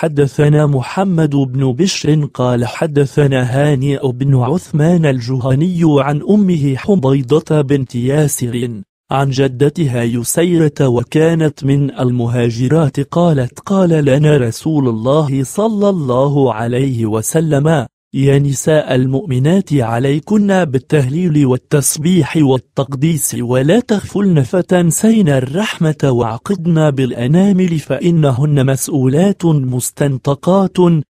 حدثنا محمد بن بشر قال حدثنا هانئ بن عثمان الجهني عن أمه حبيضة بنت ياسر عن جدتها يسيرة وكانت من المهاجرات قالت قال لنا رسول الله صلى الله عليه وسلم يا نساء المؤمنات عليكن بالتهليل والتسبيح والتقديس ولا تغفلن فتنسين الرحمة وعقدن بالأنامل فإنهن مسؤولات مستنطقات